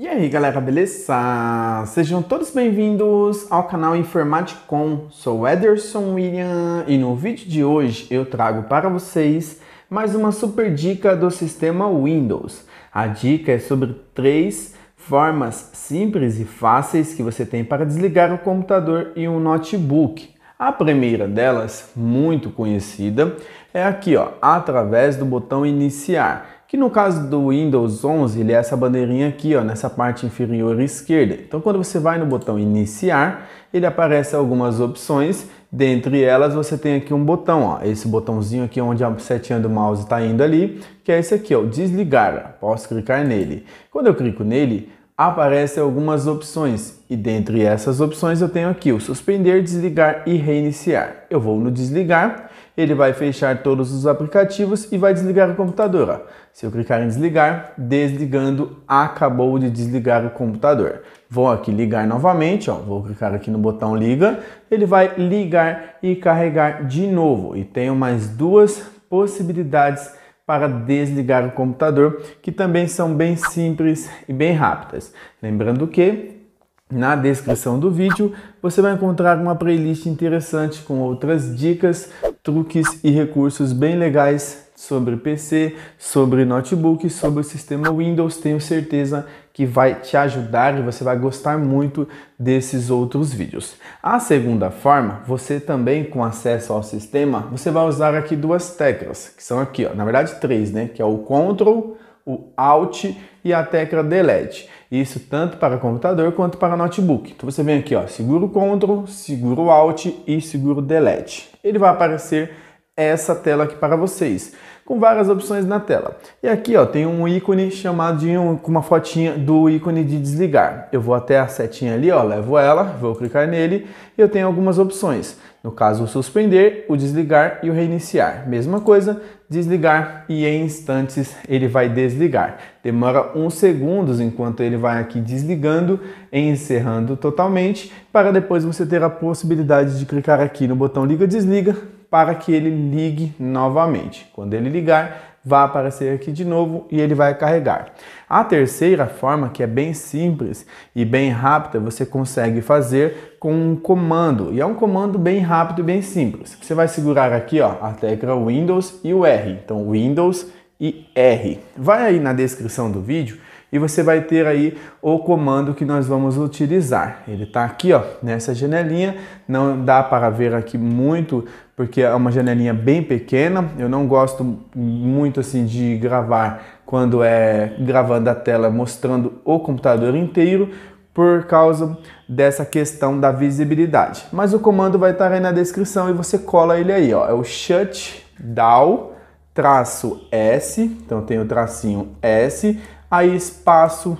E aí galera, beleza? Sejam todos bem-vindos ao canal Informaticom, sou Ederson William e no vídeo de hoje eu trago para vocês mais uma super dica do sistema Windows. A dica é sobre três formas simples e fáceis que você tem para desligar o computador e um notebook. A primeira delas, muito conhecida, é aqui ó, através do botão iniciar que no caso do Windows 11, ele é essa bandeirinha aqui, ó, nessa parte inferior esquerda. Então, quando você vai no botão iniciar, ele aparece algumas opções. Dentre elas, você tem aqui um botão, ó, esse botãozinho aqui onde a setinha do mouse está indo ali, que é esse aqui, ó, desligar. Posso clicar nele. Quando eu clico nele, aparecem algumas opções e dentre essas opções eu tenho aqui o suspender, desligar e reiniciar. Eu vou no desligar, ele vai fechar todos os aplicativos e vai desligar o computador. Se eu clicar em desligar, desligando, acabou de desligar o computador. Vou aqui ligar novamente, ó. vou clicar aqui no botão liga, ele vai ligar e carregar de novo e tenho mais duas possibilidades para desligar o computador, que também são bem simples e bem rápidas. Lembrando que na descrição do vídeo você vai encontrar uma playlist interessante com outras dicas truques e recursos bem legais sobre PC, sobre notebook, sobre o sistema Windows. Tenho certeza que vai te ajudar e você vai gostar muito desses outros vídeos. A segunda forma, você também com acesso ao sistema, você vai usar aqui duas teclas, que são aqui, ó, na verdade três, né, que é o Ctrl, o Alt e a tecla Delete. Isso tanto para computador quanto para notebook. Então você vem aqui, ó, seguro Ctrl, seguro Alt e seguro Delete. Ele vai aparecer essa tela aqui para vocês, com várias opções na tela. E aqui ó, tem um ícone chamado de um, com uma fotinha do ícone de desligar. Eu vou até a setinha ali, ó, levo ela, vou clicar nele e eu tenho algumas opções. No caso, o suspender, o desligar e o reiniciar. Mesma coisa, desligar e em instantes ele vai desligar. Demora uns segundos enquanto ele vai aqui desligando e encerrando totalmente, para depois você ter a possibilidade de clicar aqui no botão liga-desliga para que ele ligue novamente. Quando ele ligar, vai aparecer aqui de novo e ele vai carregar. A terceira forma, que é bem simples e bem rápida, você consegue fazer com um comando. E é um comando bem rápido e bem simples. Você vai segurar aqui ó, a tecla Windows e o R. Então, Windows e R. Vai aí na descrição do vídeo e você vai ter aí o comando que nós vamos utilizar. Ele está aqui ó, nessa janelinha, não dá para ver aqui muito porque é uma janelinha bem pequena, eu não gosto muito assim de gravar quando é gravando a tela mostrando o computador inteiro, por causa dessa questão da visibilidade. Mas o comando vai estar aí na descrição e você cola ele aí, ó. É o shutdown traço S, então tem o tracinho S aí espaço,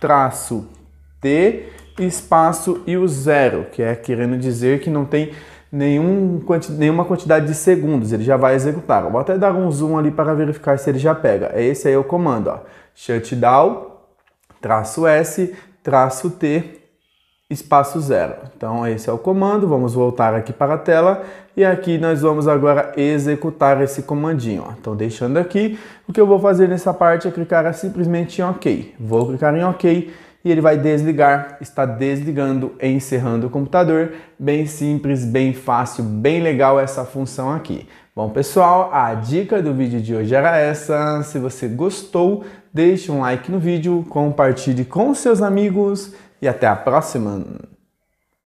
traço T, espaço e o zero, que é querendo dizer que não tem nenhum, nenhuma quantidade de segundos, ele já vai executar. vou até dar um zoom ali para verificar se ele já pega. É esse aí é o comando, ó. shutdown, traço S, traço T, espaço zero. Então esse é o comando, vamos voltar aqui para a tela e aqui nós vamos agora executar esse comandinho. Ó. Então deixando aqui, o que eu vou fazer nessa parte é clicar simplesmente em OK. Vou clicar em OK e ele vai desligar, está desligando, encerrando o computador. Bem simples, bem fácil, bem legal essa função aqui. Bom pessoal, a dica do vídeo de hoje era essa. Se você gostou, deixe um like no vídeo, compartilhe com seus amigos e até a próxima!